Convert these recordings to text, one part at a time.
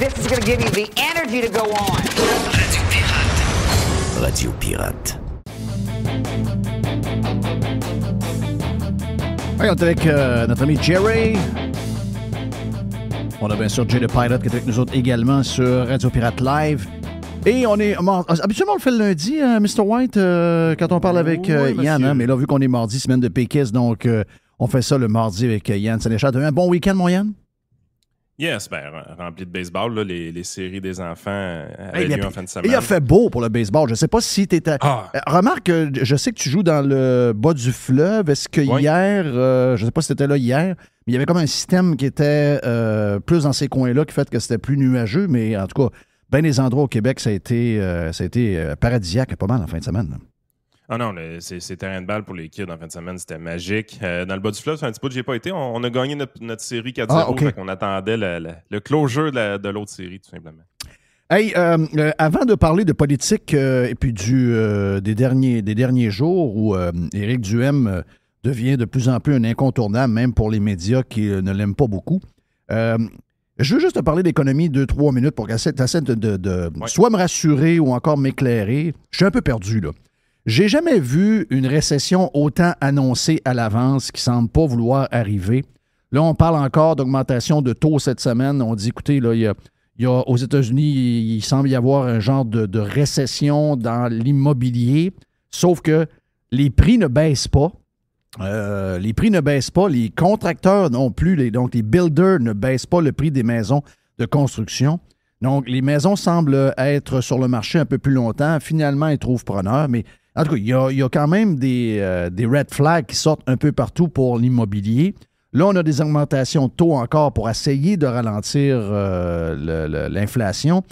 This is going to give you the energy to go on. Radio Pirate. Radio Pirate. on est avec euh, notre ami Jerry. On a bien sûr Jay the Pirate qui est avec nous autres également sur Radio Pirate Live. Et on est ah, Habituellement, on le fait le lundi, hein, Mr. White, euh, quand on parle avec euh, Yann. Hein, mais là, vu qu'on est mardi, semaine de péquiste, donc on fait ça le mardi avec Yann Sénéchal. un bon week-end, mon Yann? Yes, ben, rempli de baseball, là, les, séries des enfants euh, avaient en fin de semaine. Il a fait beau pour le baseball. Je sais pas si tu étais. Ah. Euh, remarque, euh, je sais que tu joues dans le bas du fleuve. Est-ce que hier, je sais pas si tu étais là hier, mais il y avait comme un système qui était plus dans ces coins-là qui fait que c'était plus nuageux, mais en tout cas, bien des endroits au Québec, ça a été, ça a été paradisiaque pas mal en fin de semaine. Ah non, c'est terrain de balle pour les kids en fin de semaine, c'était magique. Euh, dans le bas du fleuve, c'est un petit peu que j'ai pas été. On, a gagné notre, série 4-0. donc On attendait le, le, jeu de l'autre série, tout simplement. Hey, euh, euh, avant de parler de politique et puis du, des, derniers, des derniers jours où Éric Duhem devient de plus en plus un incontournable, même pour les médias qui ne l'aiment pas beaucoup, je veux juste te parler d'économie deux, trois minutes pour que tu de, de, de soit me rassurer ou encore m'éclairer. Je suis un peu perdu, là. J'ai jamais vu une récession autant annoncée à l'avance qui semble pas vouloir arriver. Là, on parle encore d'augmentation de taux cette semaine. On dit, écoutez, là, il aux États-Unis, il, semble y avoir un genre de, récession dans l'immobilier, sauf que les prix ne baissent pas. Euh, les prix ne baissent pas, les contracteurs non plus, donc les builders ne baissent pas le prix des maisons de construction. Donc, les maisons semblent être sur le marché un peu plus longtemps. Finalement, ils trouvent preneur, mais en tout cas, il y a, quand même euh, des, red flags qui sortent un peu partout pour l'immobilier. Là, on a des augmentations de taux encore pour essayer de ralentir euh, l'inflation.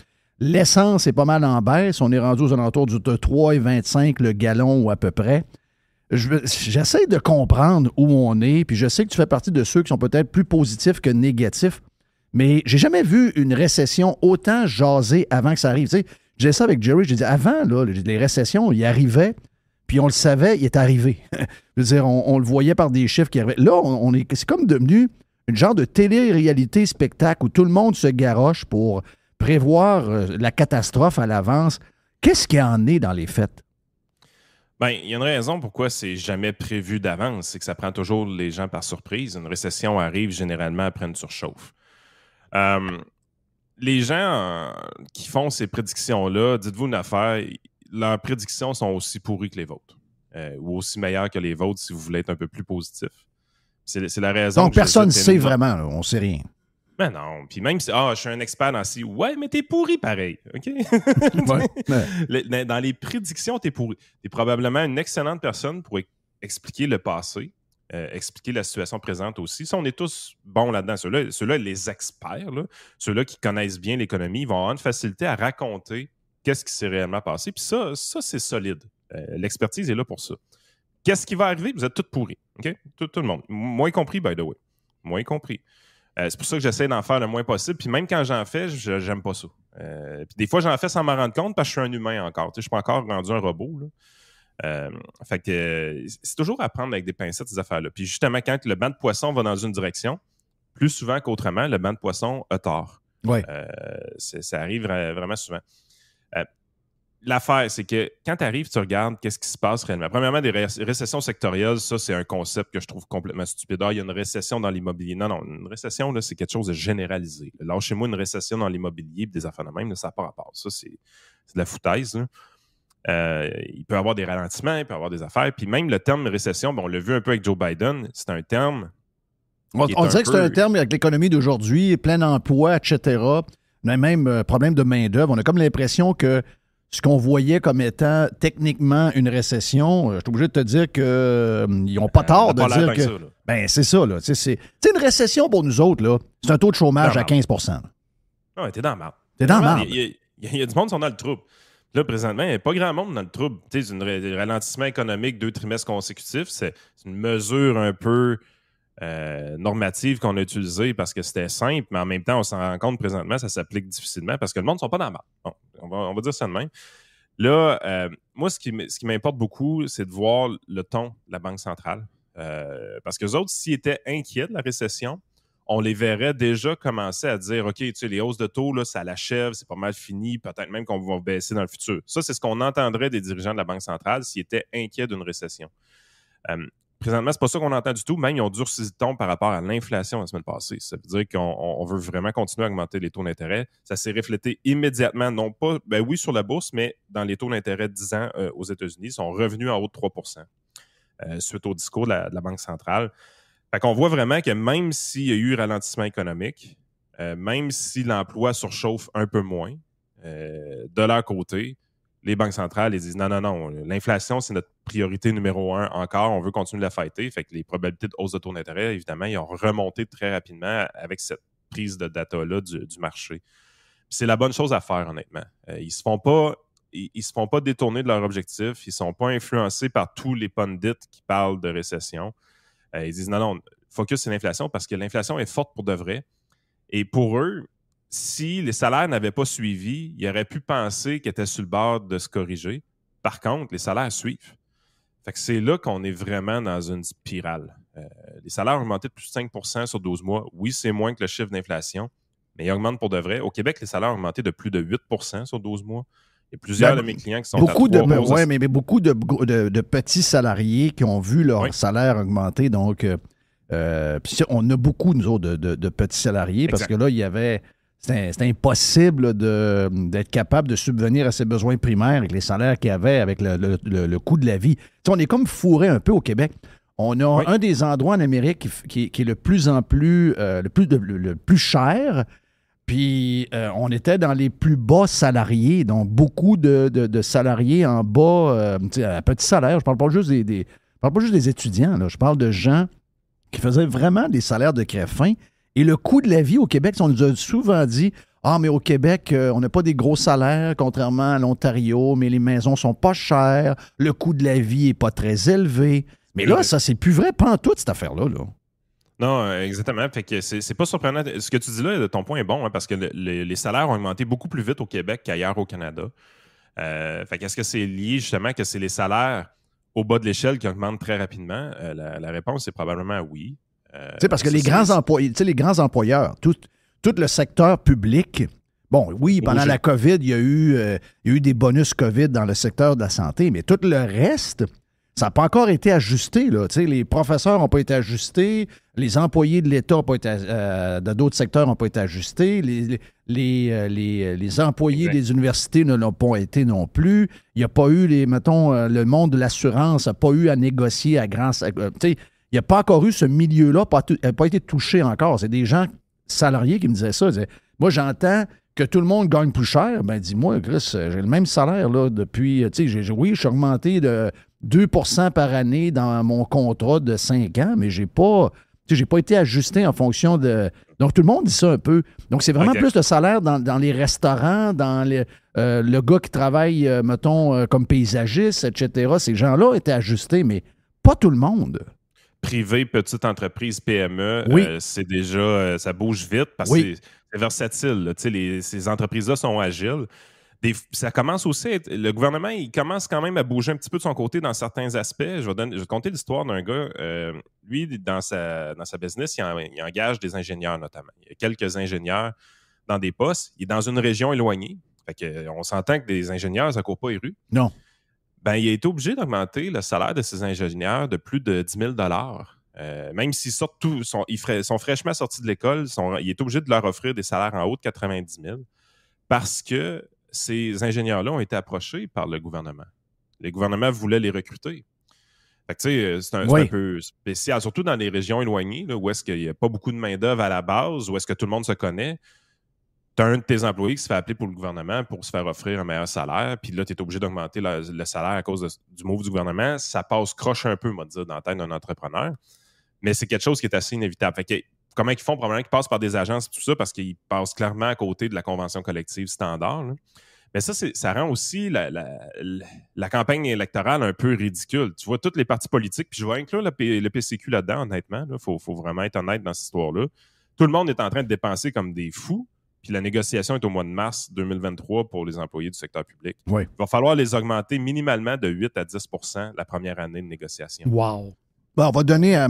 L'essence est pas mal en baisse. On est rendu aux alentours de 3,25 le gallon ou à peu près. J'essaie de comprendre où on est, puis je sais que tu fais partie de ceux qui sont peut-être plus positifs que négatifs, mais j'ai jamais vu une récession autant jasée avant que ça arrive. Tu sais, j'ai ça avec Jerry. J'ai dit avant, les récessions, il arrivait, puis on le savait, il est arrivé. Je veux dire, on, le voyait par des chiffres qui arrivaient. Là, on, est, c'est comme devenu une genre de télé-réalité spectacle où tout le monde se garoche pour prévoir euh, la catastrophe à l'avance. Qu'est-ce qui en est dans les fêtes? Bien, il y a une raison pourquoi c'est jamais prévu d'avance, c'est que ça prend toujours les gens par surprise. Une récession arrive généralement après une surchauffe. Euh, les gens euh, qui font ces prédictions-là, dites-vous une affaire, leurs prédictions sont aussi pourries que les vôtres. Euh, ou aussi meilleures que les vôtres si vous voulez être un peu plus positif. C'est la raison. Donc, personne ne sait vraiment, on ne sait rien. Mais non. Puis même si, ah, je suis un expert dans si, ouais, mais t'es pourri pareil. OK? Dans les prédictions, t'es pourri. T'es probablement une excellente personne pour expliquer le passé, euh, expliquer la situation présente aussi. Si on est tous bons là-dedans. Ceux-là, les experts, ceux-là qui connaissent bien l'économie, ils vont avoir une facilité à raconter qu'est-ce qui s'est réellement passé. Puis ça, ça c'est solide. Euh, l'expertise est là pour ça. Qu'est-ce qui va arriver? Vous êtes tous pourris. Tout, le monde. Moi y compris, by the way. Moi y compris. Euh, c'est pour ça que j'essaie d'en faire le moins possible. Puis même quand j'en fais, j'aime pas ça. puis des fois, j'en fais sans m'en rendre compte parce que je suis un humain encore. Je ne suis pas encore rendu un robot. Euh, fait que euh, c'est toujours à prendre avec des pincettes ces affaires-là. Puis justement, quand le banc de poisson va dans une direction, plus souvent qu'autrement, le banc de poisson a tort. Oui. Euh, ça arrive vraiment souvent. L'affaire, c'est que quand tu arrives, tu regardes qu'est-ce qui se passe réellement. Premièrement, des récessions sectorielles, ça, c'est un concept que je trouve complètement stupide. il y a une récession dans l'immobilier. Non, non, une récession, c'est quelque chose de généralisé. Lâchez-moi une récession dans l'immobilier des affaires de même, ça n'a pas rapport. Ça, c'est de la foutaise. Là. Euh, il peut avoir des ralentissements, il peut avoir des affaires. Puis même le terme récession, on l'a vu un peu avec Joe Biden, c'est un terme. On, dirait que c'est un terme avec l'économie d'aujourd'hui, plein emploi, etc. On a même euh, problème de main-d'œuvre. On a comme l'impression que ce qu'on voyait comme étant techniquement une récession, euh, je suis obligé de te dire qu'ils n'ont pas tort de dire que. ben, c'est ça, là. C'est une récession pour nous autres, là. C'est un taux de chômage à 15 Non, t'es dans la marde. T'es dans la marde. Il y, a du monde qui sont dans le trouble. Là, présentement, il n'y a pas grand monde dans le trouble. C'est un ralentissement économique deux trimestres consécutifs, c'est une mesure un peu euh, normative qu'on a utilisée parce que c'était simple, mais en même temps, on s'en rend compte présentement, ça s'applique difficilement parce que le monde ne sont pas dans la main. on, va, dire ça de même. Là, euh, moi, ce qui, m'importe beaucoup, c'est de voir le ton de la Banque centrale. Euh, parce que les autres, s'ils étaient inquiets de la récession, on les verrait déjà commencer à dire OK, tu sais, les hausses de taux, ça l'achève, c'est pas mal fini, peut-être même qu'on va baisser dans le futur. Ça, c'est ce qu'on entendrait des dirigeants de la Banque centrale s'ils étaient inquiets d'une récession. Euh, présentement, c'est pas ça qu'on entend du tout. Même, ils ont durci par rapport à l'inflation la semaine passée. Ça veut dire qu'on veut vraiment continuer à augmenter les taux d'intérêt. Ça s'est reflété immédiatement, non pas, ben oui, sur la bourse, mais dans les taux d'intérêt de 10 ans euh, aux États-Unis, sont revenus en haut de 3 euh, suite au discours de la Banque centrale. Fait qu'on voit vraiment que même s'il y a eu ralentissement économique, euh, même si l'emploi surchauffe un peu moins, euh, de leur côté, les banques centrales, disent non, non, non, l'inflation, c'est notre priorité numéro un encore, on veut continuer de la fighter. Fait que les probabilités de hausse de taux d'intérêt, évidemment, ils ont remonté très rapidement avec cette prise de data-là du, marché. C'est la bonne chose à faire, honnêtement. Euh, ils ne se font pas. Ils, se font pas détourner de leur objectif. Ils ne sont pas influencés par tous les pundits qui parlent de récession. Euh, ils disent non, non, focus sur l'inflation parce que l'inflation est forte pour de vrai. Et pour eux, si les salaires n'avaient pas suivi, ils auraient pu penser qu'ils étaient sur le bord de se corriger. Par contre, les salaires suivent. c'est là qu'on est vraiment dans une spirale. Euh, les salaires ont augmenté de plus de 5 sur 12 mois. Oui, c'est moins que le chiffre d'inflation, mais ils augmentent pour de vrai. Au Québec, les salaires ont augmenté de plus de 8 sur 12 mois plusieurs ben, de mes clients qui sont beaucoup de, ben ouais, mais, mais, beaucoup de, petits salariés qui ont vu leur salaire augmenter. Donc, euh, euh, on a beaucoup, nous autres, de, petits salariés parce que là, il y avait. C'était impossible d'être capable de subvenir à ses besoins primaires avec les salaires qu'il y avait, avec le, coût de la vie. on est comme fourré un peu au Québec. On a un des endroits en Amérique qui, est le plus en plus, euh, le, plus le, plus cher puis euh, on était dans les plus bas salariés, donc beaucoup de, salariés en bas, euh, à petit salaire. Je parle pas juste des, des parle pas juste des étudiants, je parle de gens qui faisaient vraiment des salaires de crève Et le coût de la vie au Québec, on nous a souvent dit Ah, mais au Québec, euh, on n'a pas des gros salaires, contrairement à l'Ontario, mais les maisons sont pas chères, le coût de la vie est pas très élevé. Mais là, ça, c'est plus vrai, pas toute cette affaire-là. Là. Non, euh, exactement. Fait que c'est pas surprenant. Ce que tu dis là, ton point est bon, hein, parce que les salaires ont augmenté beaucoup plus vite au Québec qu'ailleurs au Canada. Euh, fait qu'est-ce que c'est lié justement que c'est les salaires au bas de l'échelle qui augmentent très rapidement? Euh, la, réponse est probablement oui. Euh, sais parce que les grands, les grands employeurs, tout, tout le secteur public, Bon, oui, pendant la COVID, il y, eu, il y a eu des bonus COVID dans le secteur de la santé, mais tout le reste, ça n'a pas encore été ajusté. Les professeurs n'ont pas été ajustés, les employés de l'État euh, de d'autres secteurs n'ont pas été ajustés, les, les, euh, euh, employés des universités ne l'ont pas été non plus. Il n'y a pas eu, les, mettons, le monde de l'assurance n'a pas eu à négocier à grand. il n'y a pas encore eu ce milieu-là, pas, pas été touché encore. C'est des gens salariés qui me disaient ça. Moi, j'entends que tout le monde gagne plus cher, ben dis-moi, Chris, j'ai le même salaire là, depuis. Oui, je suis augmenté de 2 par année dans mon contrat de 5 ans, mais j'ai pas. J'ai pas été ajusté en fonction de. Donc, tout le monde dit ça un peu. Donc, c'est vraiment plus le salaire dans, les restaurants, dans euh, le gars qui travaille, euh, mettons, euh, comme paysagiste, etc. Ces gens-là étaient ajustés, mais pas tout le monde privé, petite entreprise, PME, c'est déjà, ça bouge vite parce que c'est versatile. ces entreprises-là sont agiles ça commence aussi le gouvernement, il commence quand même à bouger un petit peu de son côté dans certains aspects. Je vais, donner, te conter l'histoire d'un gars. Euh, lui, dans sa, dans sa business, il, engage des ingénieurs notamment. Il y a quelques ingénieurs dans des postes. Il est dans une région éloignée. Euh, on s'entend que des ingénieurs, ça ne court pas les rues. Non. Ben, il a été obligé d'augmenter le salaire de ses ingénieurs de plus de 10 000 euh, même s'ils sortent ils sont fraîchement sortis de l'école, il est obligé de leur offrir des salaires en haut de 90 000 parce que ces ingénieurs-là ont été approchés par le gouvernement. Le gouvernement voulait les recruter. Euh, c'est un, truc un, peu spécial, surtout dans les régions éloignées, où est-ce qu'il n'y a pas beaucoup de main-d'œuvre à la base, où est-ce que tout le monde se connaît. Tu as un de tes employés qui se fait appeler pour le gouvernement pour se faire offrir un meilleur salaire, puis là, tu es obligé d'augmenter le, salaire à cause du move du gouvernement. Ça passe croche un peu, moi, dire, dans la tête d'un entrepreneur. Mais c'est quelque chose qui est assez inévitable. Fait comment ils font, probablement qu'ils passent par des agences et tout ça, parce qu'ils passent clairement à côté de la convention collective standard. Mais ça, ça rend aussi la, campagne électorale un peu ridicule. Tu vois, toutes les partis politiques, puis je vais inclure le, PCQ là-dedans, honnêtement. Il faut, vraiment être honnête dans cette histoire-là. Tout le monde est en train de dépenser comme des fous, puis la négociation est au mois de mars 2023 pour les employés du secteur public. Il va falloir les augmenter minimalement de 8 à 10 la première année de négociation. Wow! on va donner, à,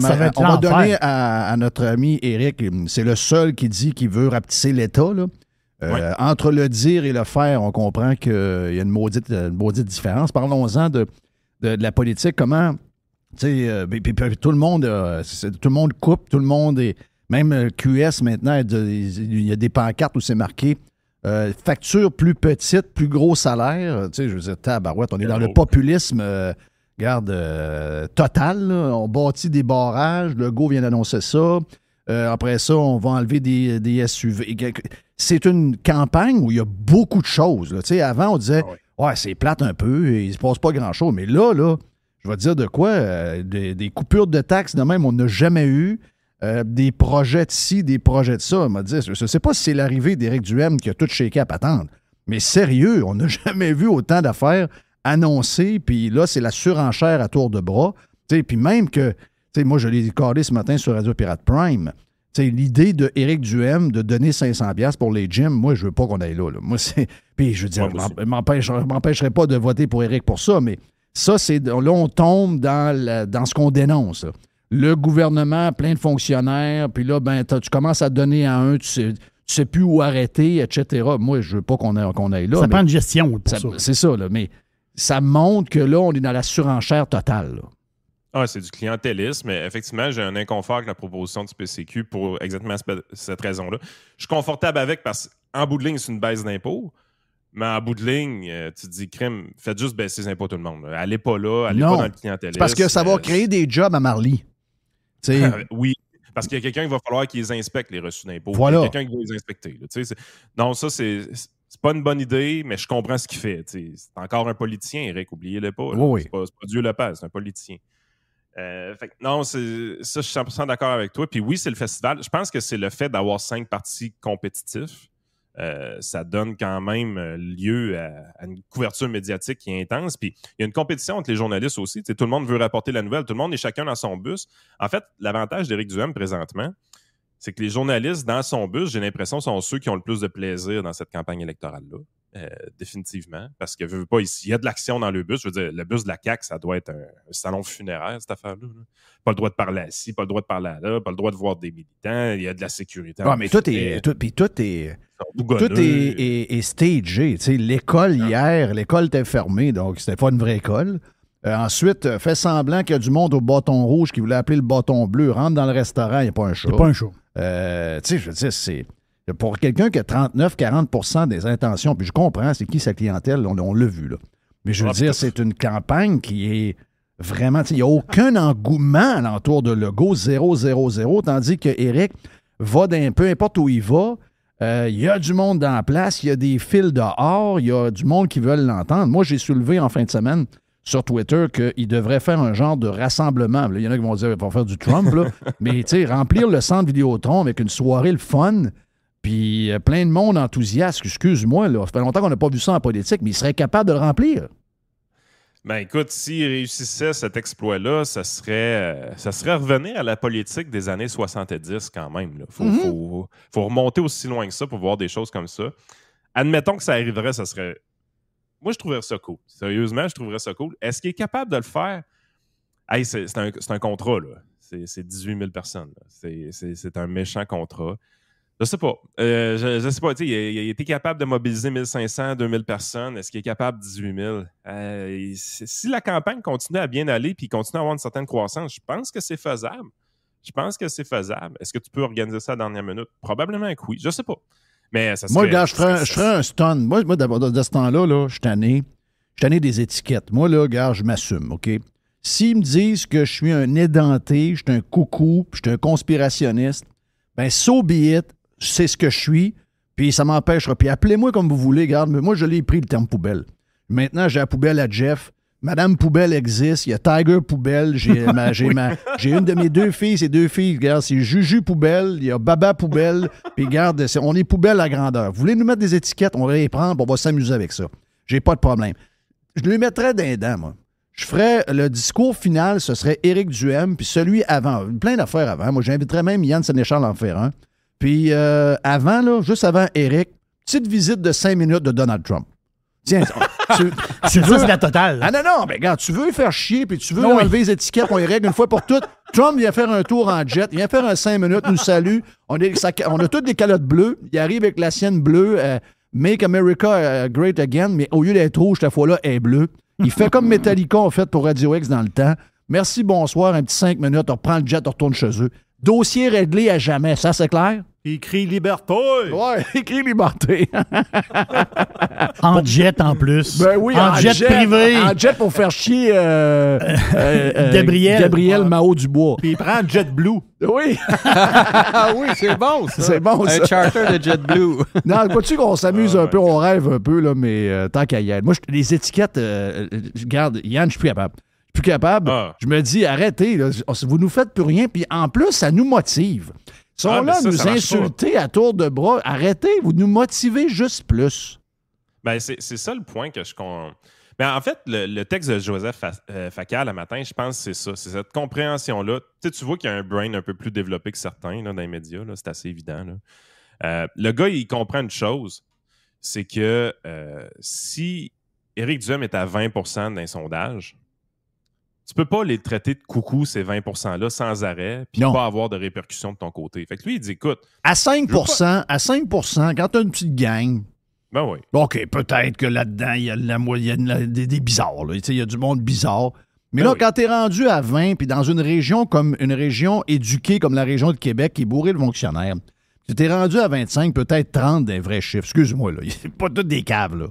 à, notre ami Eric, c'est le seul qui dit qu'il veut rapetisser l'État. Euh, entre le dire et le faire, on comprend qu'il y a une maudite, différence. Parlons-en de, de, la politique. Comment, euh, tout le monde, euh, tout le monde coupe, tout le monde est, même QS maintenant, il y a des pancartes où c'est marqué facture plus petite, plus gros salaire. Tu sais, je veux dire, tabarouette, on est dans le oh. populisme Garde, euh, total, on bâtit des barrages, le go vient d'annoncer ça. Euh, après ça, on va enlever des, SUV. C'est une campagne où il y a beaucoup de choses. Avant, on disait ah Ouais, c'est plate un peu, il se passe pas grand-chose. Mais là, là, je vais dire de quoi euh, des, coupures de taxes de même, on n'a jamais eu. des projets de ci, des projets de ça. Je ne sais pas si c'est l'arrivée d'Éric Duhem qui a tout shaké à patente. Mais sérieux, on n'a jamais vu autant d'affaires annoncé, puis là, c'est la surenchère à tour de bras. Puis même que, moi, je l'ai décoré ce matin sur Radio Pirate Prime. L'idée de Eric Duhem de donner 500$ pour les gyms, moi, je veux pas qu'on aille là. Moi, c'est. Puis je veux dire, m'empêcherai pas de voter pour Eric pour ça, mais ça, c'est. Là, on tombe dans, dans ce qu'on dénonce. Le gouvernement, plein de fonctionnaires, puis là, ben, tu commences à donner à un, tu sais, tu sais plus où arrêter, etc. Moi, je veux pas qu'on aille, aille là. Ça prend une gestion C'est ça, là. Mais ça montre que là, on est dans la surenchère totale. Ah, c'est du clientélisme. effectivement, j'ai un inconfort avec la proposition du PCQ pour exactement cette raison-là. Je suis confortable avec parce qu'en bout de ligne, c'est une baisse d'impôts. Mais en bout de ligne, euh, tu te dis, crime, faites juste baisser les impôts tout le monde. Allez pas là, allez pas dans le clientélisme. Parce que ça va euh, créer des jobs à Marly. oui, parce qu'il y a quelqu'un qui va falloir qu'ils inspecte, les reçus d'impôts. Voilà. Quelqu'un qui va les inspecter. Donc, non, ça, c'est c'est pas une bonne idée, mais je comprends ce qu'il fait. C'est encore un politicien, Eric, oubliez-le pas. C'est pas, Dieu le Père, c'est un politicien. Euh, non, ça, je suis 100% d'accord avec toi. Puis oui, c'est le festival. Je pense que c'est le fait d'avoir cinq parties compétitifs. Euh, ça donne quand même euh, lieu à, une couverture médiatique qui est intense. Puis il y a une compétition entre les journalistes aussi. tout le monde veut rapporter la nouvelle. Tout le monde est chacun dans son bus. En fait, l'avantage d'Éric Duhem présentement, c'est que les journalistes dans son bus, j'ai l'impression, sont ceux qui ont le plus de plaisir dans cette campagne électorale-là. Euh, définitivement, parce que je veux pas, il y a de l'action dans le bus. Je veux dire, le bus de la CAC, ça doit être un, salon funéraire, cette affaire-là. Pas le droit de parler ici, pas le droit de parler là, pas le droit de voir des militants, il y a de la sécurité. Ouais, mais tout est, tout, puis tout est. Tout est, stagé. L'école hier, l'école était fermée, donc c'était pas une vraie école. Euh, ensuite, euh, fait semblant qu'il y a du monde au bâton rouge qui voulait appeler le bâton bleu. Rentre dans le restaurant, il n'y a pas un show. Il n'y a pas un show. Euh, tu sais, je veux dire, c'est. Pour quelqu'un qui a 39-40 des intentions, puis je comprends, c'est qui sa clientèle, on, l'a vu, là. Mais je veux ah, dire, c'est une campagne qui est vraiment. Il n'y a aucun engouement alentour de logo 000, tandis que Eric va d'un peu importe où il va. Il y a du monde dans la place, il y a des fils dehors, il y a du monde qui veulent l'entendre. Moi, j'ai soulevé en fin de semaine sur Twitter qu'il devrait faire un genre de rassemblement. il y en a qui vont dire qu'ils vont faire du Trump, mais remplir le centre Vidéotron avec une soirée le fun, puis euh, plein de monde enthousiaste, excuse-moi, ça fait longtemps qu'on n'a pas vu ça en politique, mais il serait capable de le remplir. Ben écoute, s'il réussissait cet exploit-là, ça serait, euh, ça serait revenir à la politique des années 70 quand même. Il mm-hmm. faut, faut, remonter aussi loin que ça pour voir des choses comme ça. Admettons que ça arriverait, ça serait moi, je trouverais ça cool. Sérieusement, je trouverais ça cool. Est-ce qu'il est capable de le faire? c'est un, contrat, là. C'est 18 000 personnes. C'est un méchant contrat. Je sais pas. Euh, je, sais pas. Il, il, était capable de mobiliser 1 500, 2 000 personnes. Est-ce qu'il est capable de 18 000? si la campagne continue à bien aller puis continue à avoir une certaine croissance, je pense que c'est faisable. Je pense que c'est faisable. Est-ce que tu peux organiser ça à la dernière minute? Probablement que oui. Je sais pas. Moi, je ferais, un stun. Moi, moi de, ce temps-là, je suis Je des étiquettes. Moi, là, gars, je m'assume, OK? S'ils me disent que je suis un édenté, je suis un coucou, je suis un conspirationniste, ben so be it, c'est ce que je suis, puis ça m'empêchera. Puis appelez-moi comme vous voulez, garde, mais moi, je l'ai pris le terme poubelle. Maintenant, j'ai la poubelle à Jeff, Madame Poubelle existe, il y a Tiger Poubelle, j'ai j'ai une de mes deux filles, Ces deux filles, regarde, c'est Juju Poubelle, il y a Baba Poubelle, puis regarde, on est poubelle à grandeur. Vous voulez nous mettre des étiquettes, on va les prendre, on va s'amuser avec ça. J'ai pas de problème. Je lui mettrais d'un moi. Je ferais le discours final, ce serait Éric Duhem, puis celui avant, plein d'affaires avant. Moi, j'inviterais même Yann Sénéchal en faire un. Puis euh, avant, là, juste avant Éric, petite visite de cinq minutes de Donald Trump. Tiens, tu, tu veux... la totale. Ah non, non, mais regarde, tu veux faire chier, puis tu veux enlever les étiquettes, on les règle une fois pour toutes. Trump vient faire un tour en jet, il vient faire un 5 minutes, nous salue. On, est, on a toutes des calottes bleues. Il arrive avec la sienne bleue, euh, Make America euh, Great Again, mais au lieu d'être rouge, cette fois-là, elle est bleue. Il fait comme Metallica, en fait, pour Radio X dans le temps. Merci, bonsoir, un petit 5 minutes, on reprend le jet, on retourne chez eux. Dossier réglé à jamais, ça c'est clair? Il crie « liberté! Ouais, crie « liberté! en jet en plus. Ben oui, en, jet, privé. En jet pour faire chier euh, euh, euh, Gabriel. Gabriel Mao Dubois. Puis il prend Jet Blue. Oui! Ah oui, c'est bon ça. C'est bon ça. Un charter de Jet Blue. non, vois-tu qu'on s'amuse ah un peu, on rêve un peu, là, mais tant qu'à y aller. Moi, les étiquettes, regarde, Yann, je suis plus capable plus capable. Ah. Je me dis, arrêtez, Vous vous nous faites plus rien. Puis en plus, ça nous motive. Ils sont ah, là à nous insulter à tour de bras. Arrêtez, vous nous motivez juste plus. Ben, c'est ça le point que je. Mais ben, en fait, le, texte de Joseph euh, Facal le matin, je pense que c'est ça. C'est cette compréhension-là. Tu, tu vois qu'il y a un brain un peu plus développé que certains là, dans les médias. C'est assez évident. Euh, le gars, il comprend une chose c'est que euh, si Éric Duhem est à 20 d'un sondage, tu peux pas les traiter de coucou, ces 20 %-là, sans arrêt, puis pas avoir de répercussions de ton côté. Fait que lui, il dit écoute. À 5 à 5 quand tu as une petite gang. Ben oui. OK, peut-être que là-dedans, il y a, la, y des, des, bizarres. Il y a du monde bizarre. Mais ben là, quand tu es rendu à 20, puis dans une région comme une région éduquée comme la région de Québec, qui est bourrée de fonctionnaires, tu t'es rendu à 25, peut-être 30 des vrais chiffres. Excuse-moi, là. pas toutes des caves, là.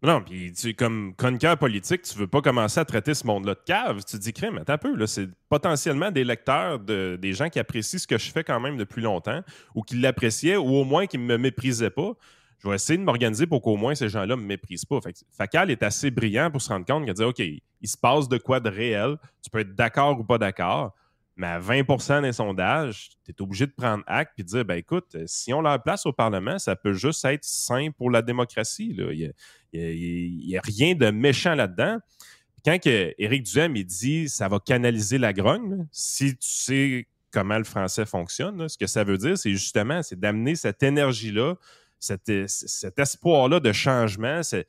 Non, puis tu comme chroniqueur politique, tu veux pas commencer à traiter ce monde-là de cave. Tu te dis, crème, attends un peu, là, c'est potentiellement des lecteurs, de, des gens qui apprécient ce que je fais quand même depuis longtemps, ou qui l'appréciaient, ou au moins qui me méprisaient pas. Je vais essayer de m'organiser pour qu'au moins ces gens-là me méprisent pas. Facal est assez brillant pour se rendre compte qu'il dit, OK, il se passe de quoi de réel. Tu peux être d'accord ou pas d'accord, mais à 20 des sondages, tu es obligé de prendre acte et de dire, ben écoute, euh, si on leur place au Parlement, ça peut juste être sain pour la démocratie. Là. Il n'y a, rien de méchant là-dedans. Quand que Éric Duhem il dit ça va canaliser la grogne, si tu sais comment le français fonctionne, ce que ça veut dire, c'est justement c'est d'amener cette énergie-là, cet, cet espoir-là de changement, cette,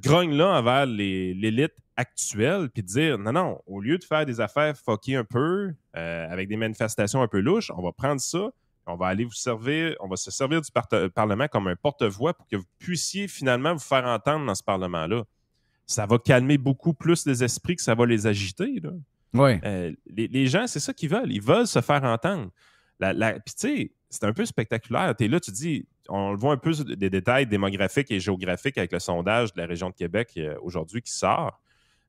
grogne-là envers l'élite actuelle, puis de dire non, non, au lieu de faire des affaires fuckées un peu, euh, avec des manifestations un peu louches, on va prendre ça, on va aller vous servir, on va se servir du Parlement comme un porte-voix pour que vous puissiez finalement vous faire entendre dans ce Parlement-là. Ça va calmer beaucoup plus les esprits que ça va les agiter. Ouais. Euh, les, gens, c'est ça qu'ils veulent. Ils veulent se faire entendre. La, Puis tu sais, c'est un peu spectaculaire. Tu es là, tu dis, on le voit un peu des détails démographiques et géographiques avec le sondage de la région de Québec euh, aujourd'hui qui sort.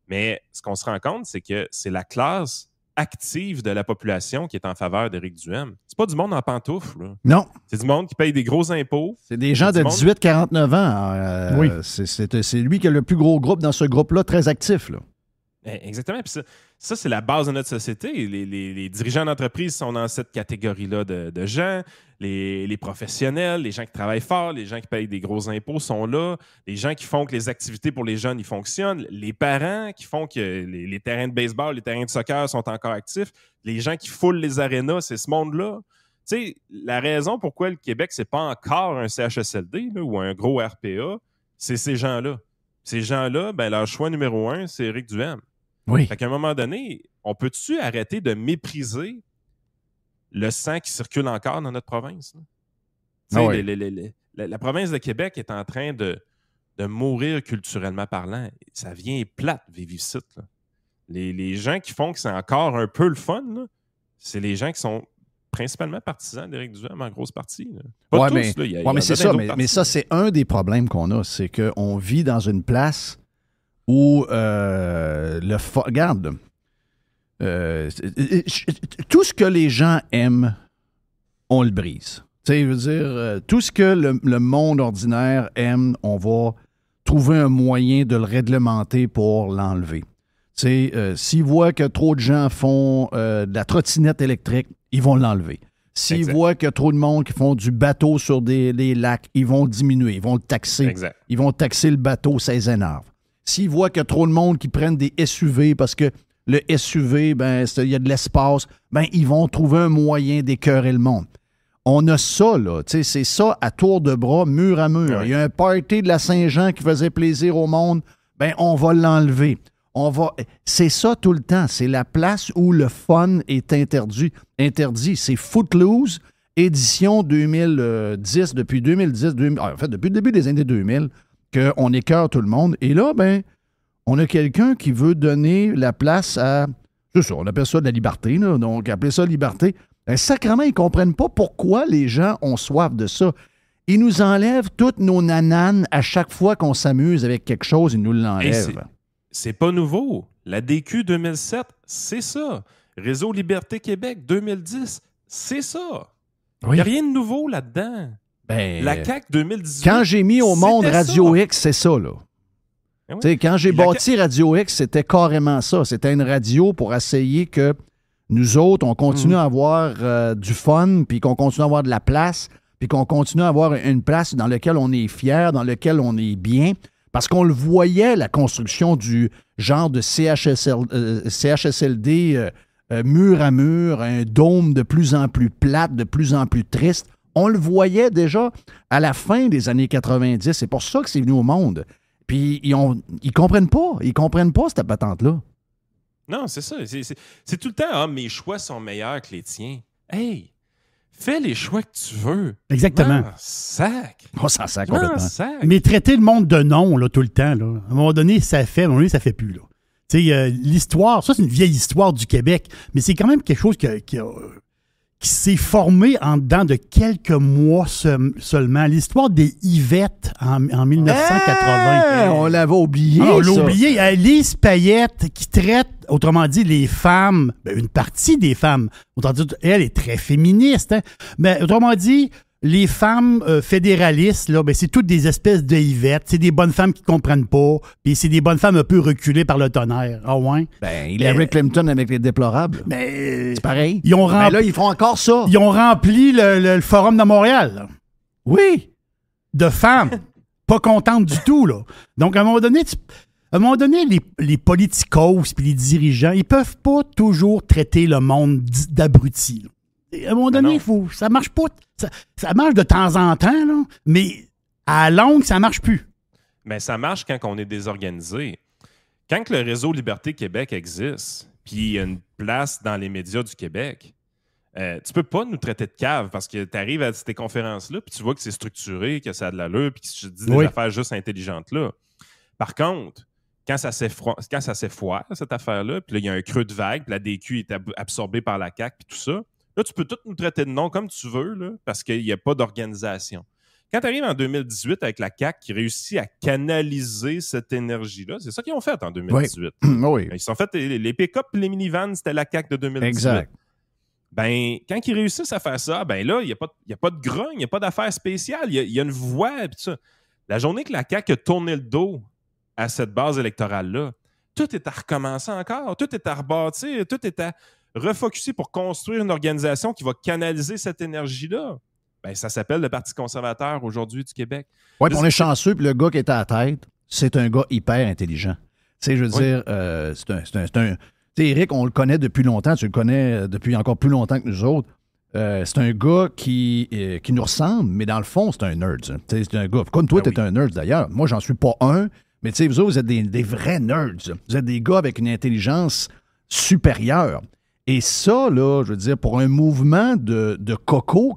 Mais ce qu'on se rend compte, c'est que c'est la classe active de la population qui est en faveur d'Éric Duhem. C'est pas du monde en pantoufle. Non. C'est du monde qui paye des gros impôts. C'est des gens de 18-49 ans. Hein. Euh, oui. C'est lui qui a le plus gros groupe dans ce groupe-là, très actif. Là. Eh, exactement. ça, c'est la base de notre société. Les, dirigeants d'entreprise sont dans cette catégorie-là de, gens. Les, professionnels, les gens qui travaillent fort, les gens qui payent des gros impôts sont là. Les gens qui font que les activités pour les jeunes y fonctionnent. Les parents qui font que les, terrains de baseball, les terrains de soccer sont encore actifs. Les gens qui foulent les arénas, c'est ce monde-là. Tu sais, la raison pourquoi le Québec, c'est pas encore un CHSLD ou un gros RPA, c'est ces gens-là. Ces gens-là, ben, leur choix numéro un, c'est Eric Duhem. Oui. Fait qu'à un moment donné, on peut-tu arrêter de mépriser le sang qui circule encore dans notre province? Ah la, province de Québec est en train de, de mourir culturellement parlant. Ça vient plate, Vivicite. Les, gens qui font que c'est encore un peu le fun, c'est les gens qui sont principalement partisans d'Éric Duhem en grosse partie. mais, ouais, mais ça. Mais, mais, ça, c'est un des problèmes qu'on a. C'est qu'on vit dans une place ou euh, le. Regarde. Euh, tout ce que les gens aiment, on le brise. Tu sais, je veux dire, euh, tout ce que le, monde ordinaire aime, on va trouver un moyen de le réglementer pour l'enlever. Tu sais, s'ils voient que trop de gens font de la trottinette électrique, ils vont l'enlever. S'ils voient que trop de monde qui font du bateau sur des, lacs, ils vont diminuer, ils vont le taxer. Ils vont taxer le bateau, ça les S'ils voient qu'il y a trop de monde qui prennent des SUV parce que le SUV, ben, il y a de l'espace, ben, ils vont trouver un moyen d'écœurer le monde. On a ça, là. C'est ça à tour de bras, mur à mur. Il y a un party de la Saint-Jean qui faisait plaisir au monde. Ben, on va l'enlever. On va. C'est ça tout le temps. C'est la place où le fun est interdit. Interdit. C'est Footloose, édition 2010, euh, depuis 2010, ah, en fait, depuis le début des années 2000 qu'on écœure tout le monde. Et là, ben, on a quelqu'un qui veut donner la place à. C'est ça, on appelle ça de la liberté, donc appelez ça liberté. Ben, sacrement, ils ne comprennent pas pourquoi les gens ont soif de ça. Ils nous enlèvent toutes nos nananes à chaque fois qu'on s'amuse avec quelque chose, ils nous l'enlèvent. C'est pas nouveau. La DQ 2007, c'est ça. Réseau Liberté Québec 2010, c'est ça. Il n'y a rien de nouveau là-dedans. Ben, la CAC euh, 2018. Quand j'ai mis au monde Radio X, c'est ça, là. Ben quand j'ai bâti Radio X, c'était carrément ça. C'était une radio pour essayer que nous autres, on continue mhm. à avoir euh, du fun, puis qu'on continue à avoir de la place, puis qu'on continue à avoir une place dans laquelle on est fier, dans laquelle on est bien. Parce qu'on le voyait, la construction du genre de CHSLD euh, mur à mur, un dôme de plus en plus plate, de plus en plus triste. On le voyait déjà à la fin des années 90. C'est pour ça que c'est venu au monde. Puis ils, comprennent pas. Ils comprennent pas cette patente-là. Non, c'est ça. C'est tout le temps, ah, mes choix sont meilleurs que les tiens. Hey, fais les choix que tu veux. Exactement. sac. On oh, s'en sac complètement. Mais traiter le monde de non, là, tout le temps, là. À un moment donné, ça fait, à un moment donné, ça fait plus, là. Tu euh, l'histoire, ça, c'est une vieille histoire du Québec, mais c'est quand même quelque chose qui a qui s'est formé en dedans de quelques mois seulement. L'histoire des Yvettes en, en 1980. on l'avait oublié. Ah, on l'a oublié. Lise Payette qui traite, autrement dit, les femmes, ben, une partie des femmes. Autant dire elle est très féministe. Hein. Mais autrement dit, les femmes euh, fédéralistes, là, ben, c'est toutes des espèces de yvettes, C'est des bonnes femmes qui comprennent pas. Puis c'est des bonnes femmes un peu reculées par le tonnerre. Ah ouais? Ben, est ben, Rick Clinton avec les déplorables. Mais ben, c'est pareil. Ils là, ils font encore ça. Ils ont rempli le, forum de Montréal. Oui. De femmes. pas contentes du tout, là. Donc, à un moment donné, à un moment donné, les, les politicos les dirigeants, ils peuvent pas toujours traiter le monde d'abrutis. À un moment donné, faut, ça marche pas. Ça, marche de temps en temps, mais à longue, ça marche plus. Mais ben, ça marche quand on est désorganisé. Quand le réseau Liberté Québec existe, puis il y a une place dans les médias du Québec, euh, tu peux pas nous traiter de cave parce que tu arrives à ces conférences-là, puis tu vois que c'est structuré, que ça a de l'allure, puis que tu dis des affaires juste intelligentes là. Par contre, quand ça foiré, cette affaire-là, puis là, il y a un creux de vague, puis la DQ est absorbée par la CAQ, puis tout ça, Là, tu peux tout nous traiter de nom comme tu veux, là, parce qu'il n'y a pas d'organisation. Quand tu arrives en 2018 avec la CAC qui réussit à canaliser cette énergie-là, c'est ça qu'ils ont fait en 2018. Oui. Ils ont fait les pick-up les minivans, c'était la CAC de 2018. Exact. Ben, quand ils réussissent à faire ça, ben là, il n'y a, pas de grogne, il n'y a pas d'affaires spéciales, il y, a une voie. La journée que la CAQ a tourné le dos à cette base électorale-là, tout est à recommencer encore, tout est à rebâtir, tout est à refocuser pour construire une organisation qui va canaliser cette énergie-là. Ben, ça s'appelle le Parti conservateur aujourd'hui du Québec. Oui, on est chanceux, puis le gars qui est à la tête, c'est un gars hyper intelligent. Tu sais, je veux dire, euh, c'est un. tu sais, Eric, on le connaît depuis longtemps, tu le connais euh, depuis encore plus longtemps que nous autres. Euh, c'est un gars qui, qui nous ressemble, mais dans le fond, c'est un nerd. C'est un gars. Comme toi, ben tu es un nerd d'ailleurs. Moi, j'en suis pas un, mais tu sais, vous autres, vous êtes des, vrais nerds. Vous êtes des gars avec une intelligence supérieure. Et ça, là, je veux dire, pour un mouvement de, coco,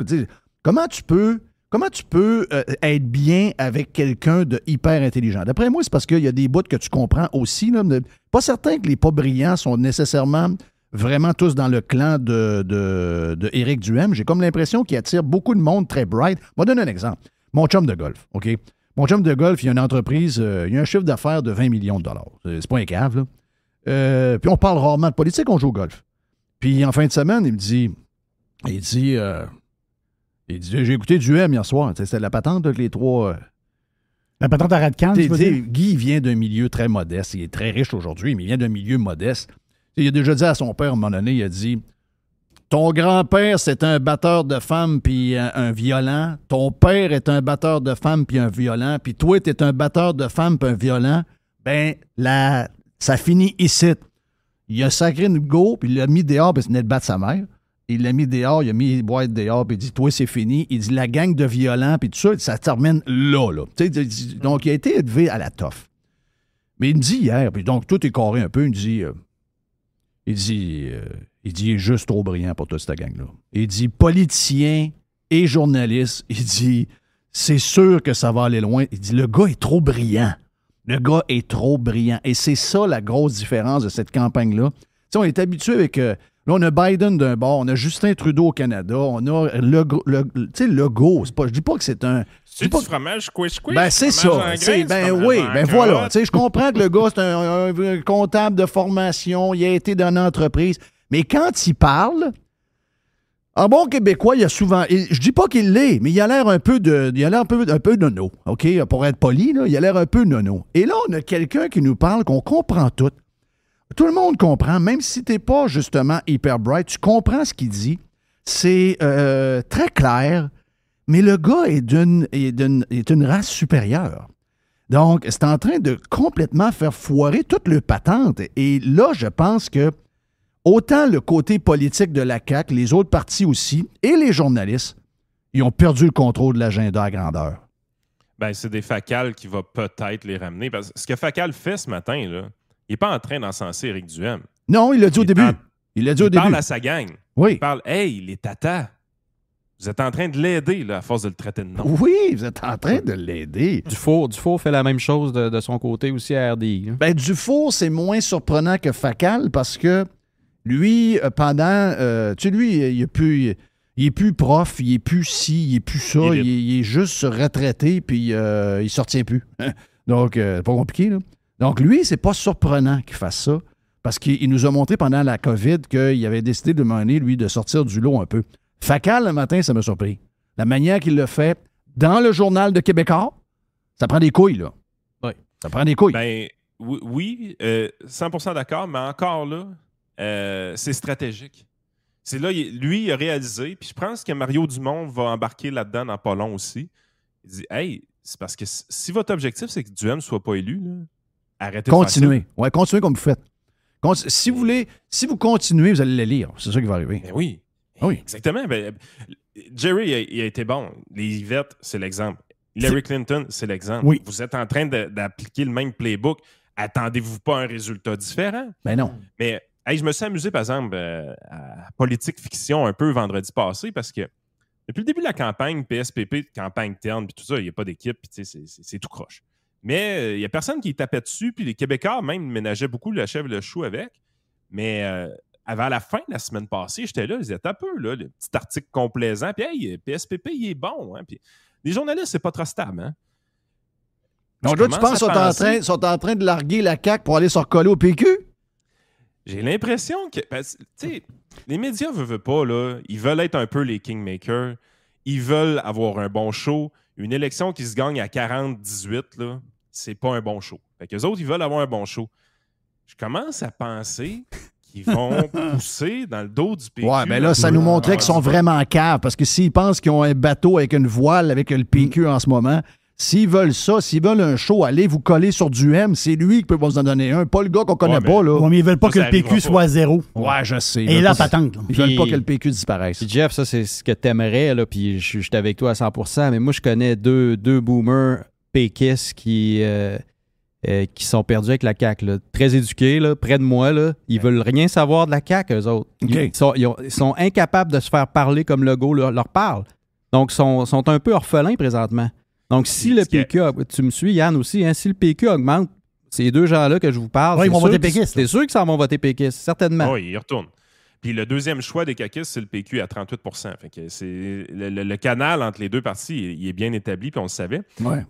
comment tu peux Comment tu peux euh, être bien avec quelqu'un de hyper intelligent? D'après moi, c'est parce qu'il y a des bouts que tu comprends aussi. pas certain que les pas brillants sont nécessairement vraiment tous dans le clan de, de, Duhem. J'ai comme l'impression qu'il attire beaucoup de monde très bright. Je vais donner un exemple. Mon chum de golf, OK? Mon chum de golf, il y a une entreprise, euh, il y a un chiffre d'affaires de 20 millions de dollars. Euh, c'est pas un cave, là. puis on parle rarement de politique, on joue au golf. Puis en fin de semaine, il me dit, il dit, euh, il dit, j'ai écouté du M hier soir. C'est la patente de les trois. Euh, la patente à tu veux dire? Guy vient d'un milieu très modeste. Il est très riche aujourd'hui, mais il vient d'un milieu modeste. Il a déjà dit à son père, à un moment donné, il a dit Ton grand-père, c'est un batteur de femmes puis un, violent. Ton père est un batteur de femmes puis un violent. Puis toi, t'es un batteur de femmes puis un violent. Ben, la, ça finit ici. Il a sacré une go, puis il l'a mis dehors, parce qu'il venait de battre sa mère. Il l'a mis dehors, il a mis les boîtes dehors, puis il dit Toi, c'est fini. Il dit La gang de violents, puis tout ça, ça termine là. là. donc, il a été élevé à la toffe. Mais il me dit hier, puis donc tout est carré un peu, il me dit euh, Il dit euh, Il dit Il est juste trop brillant pour toute cette gang-là. Il dit Politicien et journaliste, il dit C'est sûr que ça va aller loin. Il dit Le gars est trop brillant. Le gars est trop brillant. Et c'est ça la grosse différence de cette campagne-là. on est habitué avec. Euh, là, on a Biden d'un bord, on a Justin Trudeau au Canada, on a le, le, le je dis pas que c'est un. C'est du fromage squish Ben, c'est ça. ben oui, ben voilà. Je comprends que le gars, c'est un, un comptable de formation, il a été dans une entreprise. Mais quand il parle, un ah bon Québécois, il y a souvent. je dis pas qu'il l'est, mais il a l'air un peu de. Il a l'air un peu, un peu nono. OK? Pour être poli, là, il a l'air un peu nono. Et là, on a quelqu'un qui nous parle qu'on comprend tout. Tout le monde comprend, même si t'es pas justement hyper bright, tu comprends ce qu'il dit. C'est euh, euh, très clair, mais le gars est d'une est une race supérieure. Donc, c'est en train de complètement faire foirer toute le patente. Et là, je pense que autant le côté politique de la CAQ, les autres partis aussi, et les journalistes, ils ont perdu le contrôle de l'agenda à grandeur. Ben, c'est des Facal qui va peut-être les ramener. Parce que ce que Facal fait ce matin, là, il n'est pas en train d'encenser Eric Duhem. Non, il l'a dit au début. Il l'a dit au début. parle à sa gang. Oui. Il parle Hey, les tatas, vous êtes en train de l'aider à force de le traiter de non. Oui, vous êtes en train de l'aider. Dufour, Dufour fait la même chose de, son côté aussi à RDI. Ben, Dufour, c'est moins surprenant que Facal parce que lui, euh, pendant. Euh, tu sais, lui, il n'est plus, plus prof, il n'est plus ci, il n'est plus ça, il est, juste retraité, puis euh, il ne sortient plus. Donc, c'est pas compliqué, là. Donc, lui, c'est pas surprenant qu'il fasse ça, parce qu'il nous a montré pendant la COVID qu'il avait décidé de mener, lui, de sortir du lot un peu. Facal, le matin, ça m'a surpris. La manière qu'il le fait dans le journal de Québécois, ça prend des couilles, là. Oui. Ça prend des couilles. Ben, oui, 100% d'accord, mais encore là, euh, c'est stratégique. C'est là, lui, il a réalisé, puis je pense que Mario Dumont va embarquer là-dedans dans pas long aussi. Il dit Hey, c'est parce que si votre objectif, c'est que Duhem ne soit pas élu, là, arrêtez Continuez. De ouais, continuez comme vous faites. si vous voulez, si vous continuez, vous allez le lire. C'est ça qui va arriver. Ben oui. Ah oui. Exactement. Ben, Jerry, il a, été bon. Les Yvette, c'est l'exemple. Larry Clinton, c'est l'exemple. Oui. Vous êtes en train d'appliquer le même playbook. Attendez-vous pas un résultat différent. Ben non. Mais je me suis amusé, par exemple, euh, à politique fiction un peu vendredi passé parce que depuis le début de la campagne, PSPP, campagne terne, puis tout ça, il n'y a pas d'équipe, puis c'est tout croche. Mais euh, il n'y a personne qui tapait dessus, puis les Québécois même ménageaient beaucoup le chèvre le chou avec. Mais euh, avant la fin de la semaine passée, j'étais là, ils étaient un peu, là, le petit article complaisant, puis PSPP, il est bon. Hein, les journalistes, c'est pas trop stable. Donc hein. là, tu penses qu'ils sont, en train de larguer la CAQ pour aller se recoller au PQ? J'ai l'impression que. tu sais, les médias veulent, veulent pas, là. Ils veulent être un peu les kingmakers. Ils veulent avoir un bon show. Une élection qui se gagne à 40-18, là, c'est pas un bon show. Fait qu'eux autres, ils veulent avoir un bon show. Je commence à penser qu'ils vont pousser dans le dos du PQ. Ouais, mais ben là, ça nous montrait qu'ils sont vraiment caves parce que s'ils pensent qu'ils ont un bateau avec une voile avec le PQ en ce moment, S'ils veulent ça, s'ils veulent un show, allez vous coller sur du M. C'est lui qui peut vous en donner un, pas le gars qu'on connaît pas. Là. ne ils veulent pas que le PQ soit à zéro. Ouais, je sais. Et là, pas, Ils veulent pas que le PQ disparaisse. Jeff, ça, c'est ce que tu aimerais. puis je suis avec toi à 100 mais moi, je connais deux, deux boomers péquistes qui. Euh, euh, qui sont perdus avec la CAQ. Très éduqués, là, près de moi, là, ils veulent rien savoir de la CAQ, eux autres. Ils, sont, incapables de se faire parler comme le leur, leur parle. Donc, ils sont un peu orphelins présentement. Donc, si le PQ, tu me suis, Yann aussi, hein, si le PQ augmente, ces deux gens-là que je vous parle, ils vont voter péquiste. C'est sûr que ça vont voter PQ, certainement. Oui, ils retournent. Puis le deuxième choix des caquistes, c'est le PQ à 38 fait que le, canal entre les deux parties, il, est bien établi, puis on le savait.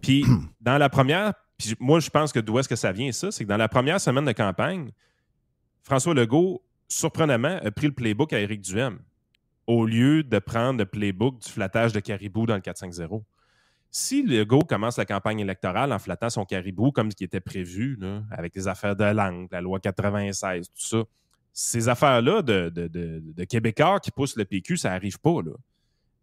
Puis dans la première, moi, je pense que d'où est-ce que ça vient, ça? C'est que dans la première semaine de campagne, François Legault, surprenamment, a pris le playbook à Éric Duhem au lieu de prendre le playbook du flattage de Caribou dans le 4-5-0. Si Legault commence la campagne électorale en flattant son caribou comme ce qui était prévu, avec les affaires de langue, la loi 96, tout ça, ces affaires-là de, Québécois qui poussent le PQ, ça n'arrive pas. Là.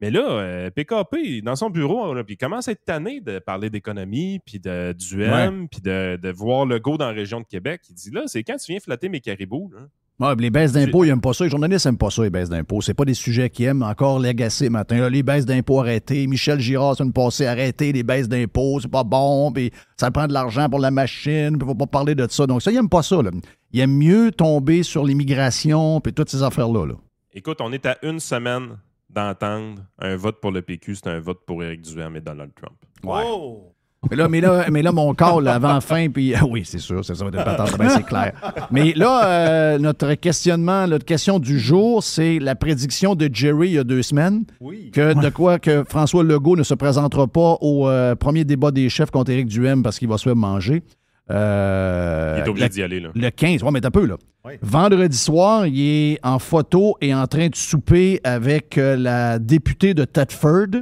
Mais là, PKP, euh, dans son bureau, il commence à être tanné de parler d'économie, puis de, du M, puis de, voir Legault dans la région de Québec. Il dit là, c'est quand tu viens flatter mes caribous. Là les baisses d'impôts, ils n'aiment pas ça. Les journalistes n'aiment pas ça, les baisses d'impôts. C'est pas des sujets qu'ils aiment. Encore l'agacé matin. les baisses d'impôts arrêtées. Michel Girard, une pensée arrêtée. Les baisses d'impôts, c'est pas bon. ça prend de l'argent pour la machine. Il ne faut pas parler de ça. Donc, ça, ils n'aiment pas ça. Ils aiment mieux tomber sur l'immigration. et toutes ces affaires-là. Écoute, on est à une semaine d'entendre un vote pour le PQ, c'est un vote pour Éric Duhem et Donald Trump. Oh! Mais là, mon corps, l'avant-fin, puis oui, c'est sûr, ça, ça va être c'est clair. Mais là, euh, notre questionnement, notre question du jour, c'est la prédiction de Jerry il y a deux semaines que de quoi que François Legault ne se présentera pas au euh, premier débat des chefs contre Éric Duhem parce qu'il va se faire manger. Euh, il est obligé d'y aller, là. Le 15, ouais, mais t'as peu, là. Vendredi soir, il est en photo et en train de souper avec la députée de Thetford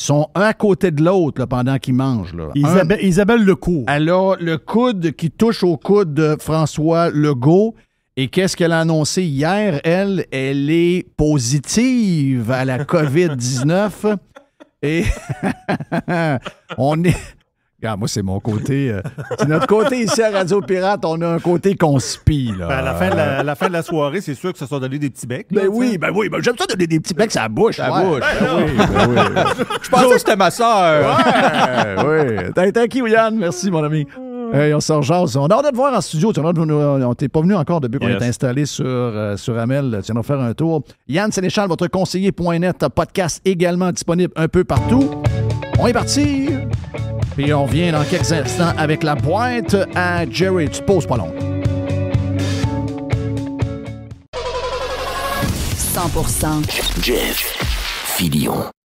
sont un à côté de l'autre pendant qu'ils mangent. Isabelle, un, Isabelle le coude qui touche au coude de François Legault. Et qu'est-ce qu'elle a annoncé hier? Elle, elle est positive à la COVID-19. et on est Regarde, moi, c'est mon côté. Euh, c'est notre côté ici à Radio Pirate. On a un côté qu'on Ben à, la fin de la, fin de la soirée, c'est sûr que ça soit donné des petits becs. Ben, ben, oui, ben oui, J'aime ça donner des petits becs à la bouche. À bouche. Ben ben oui, Je pensais que c'était ma soeur. Ouais, oui. T'as Yann? Merci, mon ami. on sort jase. On a hâte de te voir en studio. Tu on n'est pas venu encore depuis qu'on est installé sur, euh, sur Amel. Tu viens va faire un tour. Yann Sénéchal, votre conseiller.net, podcast également disponible un peu partout. On est parti! Puis on revient dans quelques instants avec la pointe à Jerry. Tu poses pas long. 100% Jeff Filion.